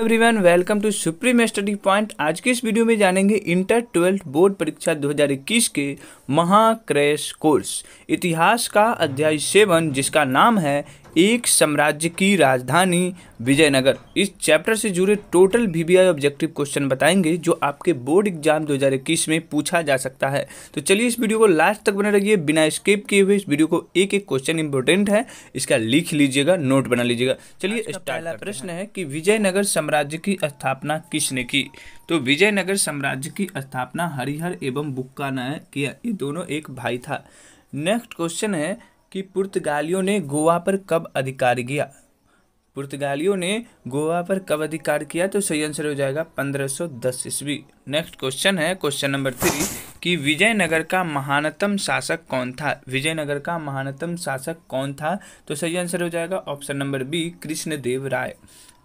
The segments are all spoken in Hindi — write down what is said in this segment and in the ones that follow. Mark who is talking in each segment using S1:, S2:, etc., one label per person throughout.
S1: everyone welcome to supreme study point आज के इस वीडियो में जानेंगे इंटर ट्वेल्थ बोर्ड परीक्षा 2021 के महाक्रेश कोर्स इतिहास का अध्याय सेवन जिसका नाम है एक साम्राज्य की राजधानी विजयनगर इस चैप्टर से जुड़े टोटल वीवीआई ऑब्जेक्टिव क्वेश्चन बताएंगे जो आपके बोर्ड एग्जाम 2021 में पूछा जा सकता है तो चलिए इस वीडियो को लास्ट तक बने रहिए बिना स्केप किए हुए इस वीडियो को एक एक क्वेश्चन इंपॉर्टेंट है इसका लिख लीजिएगा नोट बना लीजिएगा चलिए पहला प्रश्न है कि विजयनगर साम्राज्य की स्थापना किसने की तो विजयनगर साम्राज्य की स्थापना हरिहर एवं बुक्का ने किया ये दोनों एक भाई था नेक्स्ट क्वेश्चन है कि पुर्तगालियों ने गोवा पर कब अधिकार किया पुर्तगालियों ने गोवा पर कब अधिकार किया तो सही आंसर हो जाएगा 1510 ईस्वी नेक्स्ट क्वेश्चन है क्वेश्चन नंबर थ्री कि विजयनगर का महानतम शासक कौन था विजयनगर का महानतम शासक कौन था तो सही आंसर हो जाएगा option number B Krishnadeva Raya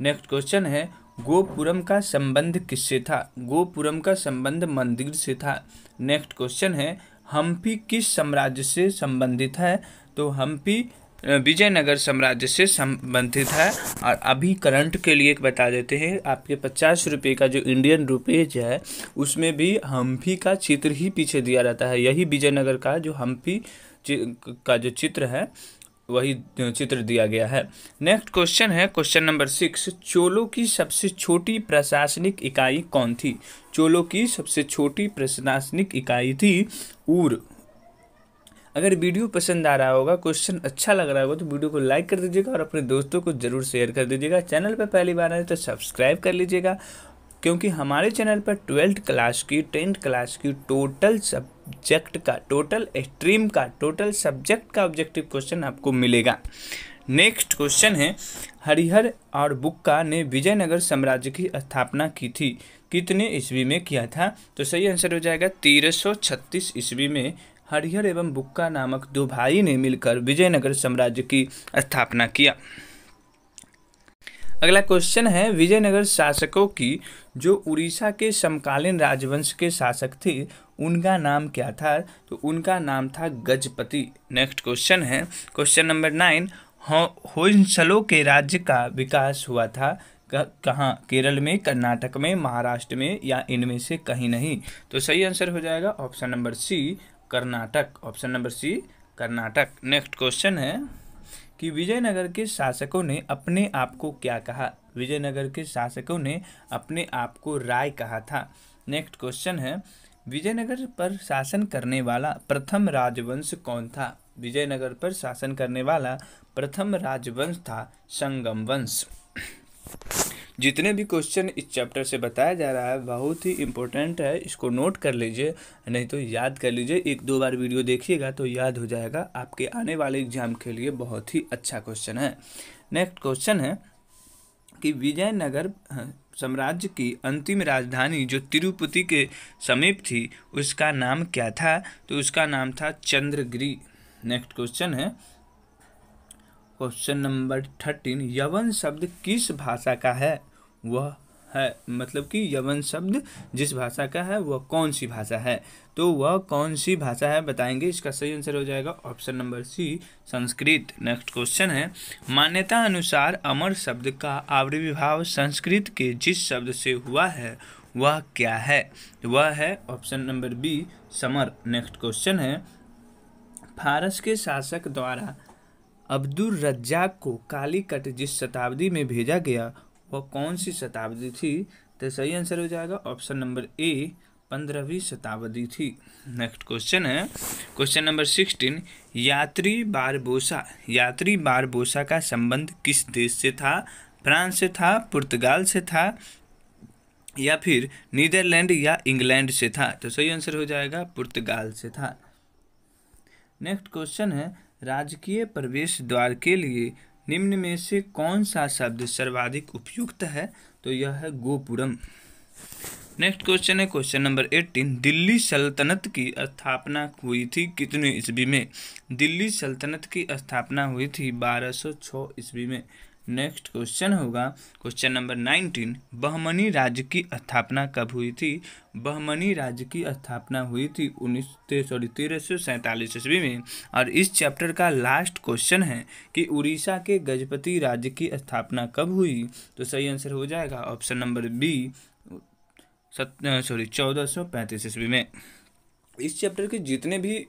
S1: next question है गोपुरम का संबंध किससे था गोपुरम का संबंध मंदिर से था नेक्स्ट क्वेश्चन है हम्पी किस साम्राज्य से संबंधित है तो हम्पी विजयनगर साम्राज्य से संबंधित है और अभी करंट के लिए बता देते हैं आपके पचास रुपये का जो इंडियन रुपेज है उसमें भी हम्पी का चित्र ही पीछे दिया रहता है यही विजयनगर का जो हम्पी का जो चित्र है वही चित्र दिया गया है नेक्स्ट क्वेश्चन है क्वेश्चन नंबर सिक्स चोलों की सबसे छोटी प्रशासनिक इकाई कौन थी चोलों की सबसे छोटी प्रशासनिक इकाई थी ऊर अगर वीडियो पसंद आ रहा होगा क्वेश्चन अच्छा लग रहा होगा तो वीडियो को लाइक कर दीजिएगा और अपने दोस्तों को ज़रूर शेयर कर दीजिएगा चैनल पर पहली बार आए तो सब्सक्राइब कर लीजिएगा क्योंकि हमारे चैनल पर ट्वेल्थ क्लास की टेंथ क्लास की टोटल सब सब्जेक्ट का टोटल स्ट्रीम का टोटल सब्जेक्ट का ऑब्जेक्टिव क्वेश्चन आपको मिलेगा नेक्स्ट क्वेश्चन है हरिहर और बुक्का ने विजयनगर साम्राज्य की स्थापना की थी कितने ईस्वी में किया था तो सही आंसर हो जाएगा तेरह सौ छत्तीस ईस्वी में हरिहर एवं बुक्का नामक दो भाई ने मिलकर विजयनगर साम्राज्य की स्थापना किया अगला क्वेश्चन है विजयनगर शासकों की जो उड़ीसा के समकालीन राजवंश के शासक थे उनका नाम क्या था तो उनका नाम था गजपति नेक्स्ट क्वेश्चन है क्वेश्चन नंबर नाइन होइंसलों के राज्य का विकास हुआ था कहाँ केरल में कर्नाटक में महाराष्ट्र में या इनमें से कहीं नहीं तो सही आंसर हो जाएगा option number C Karnataka option number C Karnataka next question है कि विजयनगर के शासकों ने अपने आप को क्या कहा विजयनगर के शासकों ने अपने आप को राय कहा था नेक्स्ट क्वेश्चन है विजयनगर पर शासन करने वाला प्रथम राजवंश कौन था विजयनगर पर शासन करने वाला प्रथम राजवंश था संगम वंश जितने भी क्वेश्चन इस चैप्टर से बताया जा रहा है बहुत ही इम्पोर्टेंट है इसको नोट कर लीजिए नहीं तो याद कर लीजिए एक दो बार वीडियो देखिएगा तो याद हो जाएगा आपके आने वाले एग्जाम के लिए बहुत ही अच्छा क्वेश्चन है नेक्स्ट क्वेश्चन है कि विजयनगर साम्राज्य की अंतिम राजधानी जो तिरुपति के समीप थी उसका नाम क्या था तो उसका नाम था चंद्रगिरी नेक्स्ट क्वेश्चन है क्वेश्चन नंबर थर्टीन यवन शब्द किस भाषा का है वह है मतलब कि यवन शब्द जिस भाषा का है वह कौन सी भाषा है तो वह कौन सी भाषा है बताएंगे इसका सही आंसर हो जाएगा option number C Sanskrit next question है मान्यता अनुसार अमर शब्द का आविर्भाव संस्कृत के जिस शब्द से हुआ है वह क्या है वह है ऑप्शन नंबर बी समर नेक्स्ट क्वेश्चन है फारस के शासक द्वारा अब्दुल रज्जाक को कालीकट जिस शताब्दी में भेजा गया वह कौन सी शताब्दी थी तो सही आंसर हो जाएगा ऑप्शन नंबर ए पंद्रहवीं शताब्दी थी नेक्स्ट क्वेश्चन है क्वेश्चन नंबर सिक्सटीन यात्री बारबोसा यात्री बारबोसा का संबंध किस देश से था फ्रांस से था पुर्तगाल से था या फिर नीदरलैंड या इंग्लैंड से था तो सही आंसर हो जाएगा पुर्तगाल से था नेक्स्ट क्वेश्चन है राजकीय प्रवेश द्वार के लिए निम्न में से कौन सा शब्द सर्वाधिक उपयुक्त है तो यह है गोपुरम नेक्स्ट क्वेश्चन है क्वेश्चन नंबर एटीन दिल्ली सल्तनत की स्थापना हुई थी कितने ईस्वी में दिल्ली सल्तनत की स्थापना हुई थी बारह 1206 ईस्वी में नेक्स्ट क्वेश्चन होगा क्वेश्चन नंबर नाइनटीन बहमनी राज्य की स्थापना कब हुई थी बहमनी राज्य की स्थापना हुई थी उन्नीस सॉरी तेरह सौ सैंतालीस ईस्वी में और इस चैप्टर का लास्ट क्वेश्चन है कि उड़ीसा के गजपति राज्य की स्थापना कब हुई तो सही आंसर हो जाएगा ऑप्शन नंबर बी सॉरी चौदह सौ पैंतीस ईस्वी में इस चैप्टर के जितने भी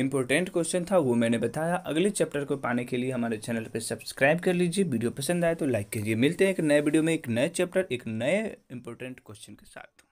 S1: इंपॉर्टेंट क्वेश्चन था वो मैंने बताया अगले चैप्टर को पाने के लिए हमारे चैनल पर सब्सक्राइब कर लीजिए वीडियो पसंद आए तो लाइक कीजिए मिलते हैं एक नए वीडियो में एक नए चैप्टर एक नए इंपॉर्टेंट क्वेश्चन के साथ